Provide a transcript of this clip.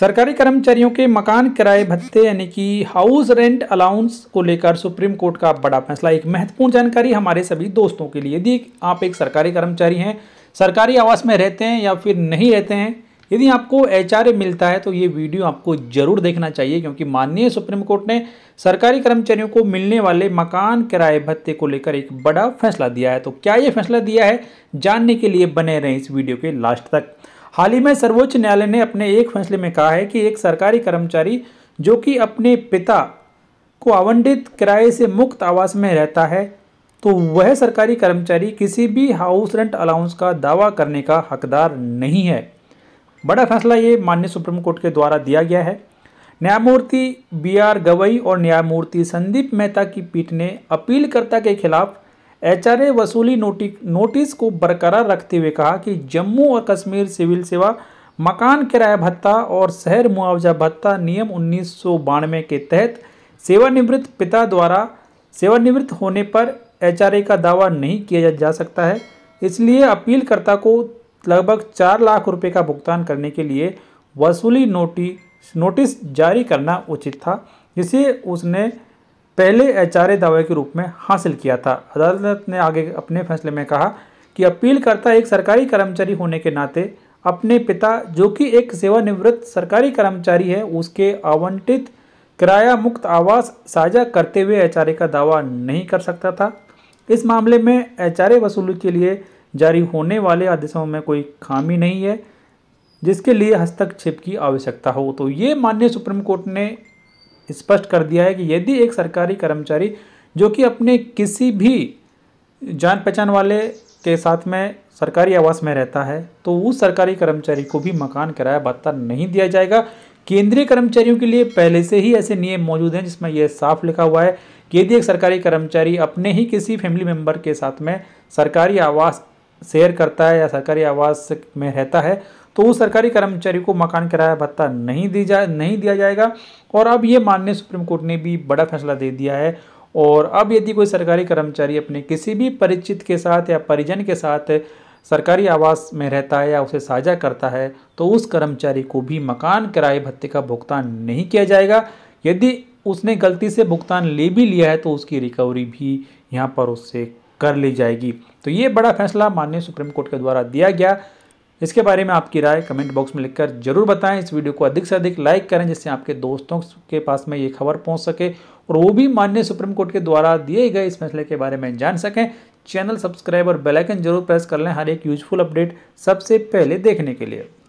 सरकारी कर्मचारियों के मकान किराए भत्ते यानी कि हाउस रेंट अलाउंस को लेकर सुप्रीम कोर्ट का बड़ा फैसला एक महत्वपूर्ण जानकारी हमारे सभी दोस्तों के लिए यदि आप एक सरकारी कर्मचारी हैं सरकारी आवास में रहते हैं या फिर नहीं रहते हैं यदि आपको एच मिलता है तो ये वीडियो आपको जरूर देखना चाहिए क्योंकि माननीय सुप्रीम कोर्ट ने सरकारी कर्मचारियों को मिलने वाले मकान किराए भत्ते को लेकर एक बड़ा फैसला दिया है तो क्या ये फैसला दिया है जानने के लिए बने रहें इस वीडियो के लास्ट तक हाल ही में सर्वोच्च न्यायालय ने अपने एक फैसले में कहा है कि एक सरकारी कर्मचारी जो कि अपने पिता को आवंटित किराए से मुक्त आवास में रहता है तो वह सरकारी कर्मचारी किसी भी हाउस रेंट अलाउंस का दावा करने का हकदार नहीं है बड़ा फैसला ये माननीय सुप्रीम कोर्ट के द्वारा दिया गया है न्यायमूर्ति बी आर गवई और न्यायमूर्ति संदीप मेहता की पीठ ने अपीलकर्ता के खिलाफ एचआरए वसूली नोटिक नोटिस को बरकरार रखते हुए कहा कि जम्मू और कश्मीर सिविल सेवा मकान किराया भत्ता और शहर मुआवजा भत्ता नियम उन्नीस के तहत सेवानिवृत्त पिता द्वारा सेवानिवृत्त होने पर एचआरए का दावा नहीं किया जा सकता है इसलिए अपीलकर्ता को लगभग चार लाख रुपए का भुगतान करने के लिए वसूली नोटिस नोटिस जारी करना उचित था जिसे उसने पहले एचआरए दावे के रूप में हासिल किया था अदालत ने आगे अपने फैसले में कहा कि अपीलकर्ता एक सरकारी कर्मचारी होने के नाते अपने पिता जो कि एक सेवानिवृत्त सरकारी कर्मचारी है उसके आवंटित किराया मुक्त आवास साझा करते हुए एच का दावा नहीं कर सकता था इस मामले में आर वसूली के लिए जारी होने वाले आदेशों में कोई खामी नहीं है जिसके लिए हस्तक्षेप की आवश्यकता हो तो ये माननीय सुप्रीम कोर्ट ने स्पष्ट कर दिया है कि यदि एक सरकारी कर्मचारी जो कि अपने किसी भी जान पहचान वाले के साथ में सरकारी आवास में रहता है तो उस सरकारी कर्मचारी को भी मकान किराया भत्ता नहीं दिया जाएगा केंद्रीय कर्मचारियों के लिए पहले से ही ऐसे नियम मौजूद हैं जिसमें यह साफ लिखा हुआ है कि यदि एक सरकारी कर्मचारी अपने ही किसी फैमिली मेम्बर के साथ में सरकारी आवास शेयर करता है या सरकारी आवास में रहता है तो उस सरकारी कर्मचारी को मकान किराया भत्ता नहीं दी जाए नहीं दिया जाएगा और अब ये माननीय सुप्रीम कोर्ट ने भी बड़ा फैसला दे दिया है और अब यदि कोई सरकारी कर्मचारी अपने किसी भी परिचित के साथ या परिजन के साथ सरकारी आवास में रहता है या उसे साझा करता है तो उस कर्मचारी को भी मकान किराए भत्ते का भुगतान नहीं किया जाएगा यदि उसने गलती से भुगतान ले भी लिया है तो उसकी रिकवरी भी यहाँ पर उससे कर ली जाएगी तो ये बड़ा फैसला माननीय सुप्रीम कोर्ट के द्वारा दिया गया इसके बारे में आपकी राय कमेंट बॉक्स में लिखकर जरूर बताएं इस वीडियो को अधिक से अधिक लाइक करें जिससे आपके दोस्तों के पास में ये खबर पहुंच सके और वो भी माननीय सुप्रीम कोर्ट के द्वारा दिए गए इस फैसले के बारे में जान सकें चैनल सब्सक्राइब और बेलाइकन जरूर प्रेस कर लें हर एक यूजफुल अपडेट सबसे पहले देखने के लिए